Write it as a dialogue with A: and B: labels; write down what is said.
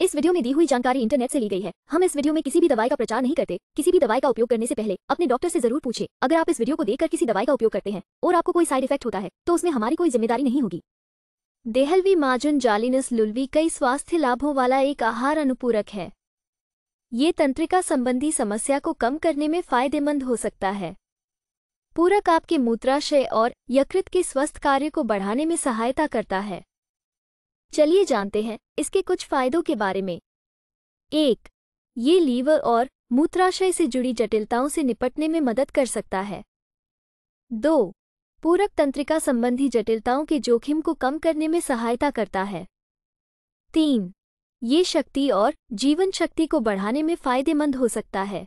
A: इस वीडियो में दी हुई जानकारी इंटरनेट से ली गई है हम इस वीडियो में किसी भी दवाई का प्रचार नहीं करते किसी भी दवाई का उपयोग करने से पहले अपने डॉक्टर से जरूर पूछे अगर आप इस वीडियो को देखकर किसी दवाई का उपयोग करते हैं और आपको कोई साइड इफेक्ट होता है तो उसमें हमारी कोई जिम्मेदारी नहीं होगी देहलवी माजुन जालिनस लुलवी कई स्वास्थ्य लाभों वाला एक आहार अनुपूरक है ये तंत्रिका संबंधी समस्या को कम करने में फायदेमंद हो सकता है पूरक आपके मूत्राशय और यकृत के स्वस्थ कार्य को बढ़ाने में सहायता करता है चलिए जानते हैं इसके कुछ फायदों के बारे में एक ये लीवर और मूत्राशय से जुड़ी जटिलताओं से निपटने में मदद कर सकता है दो पूरक तंत्रिका संबंधी जटिलताओं के जोखिम को कम करने में सहायता करता है तीन ये शक्ति और जीवन शक्ति को बढ़ाने में फायदेमंद हो सकता है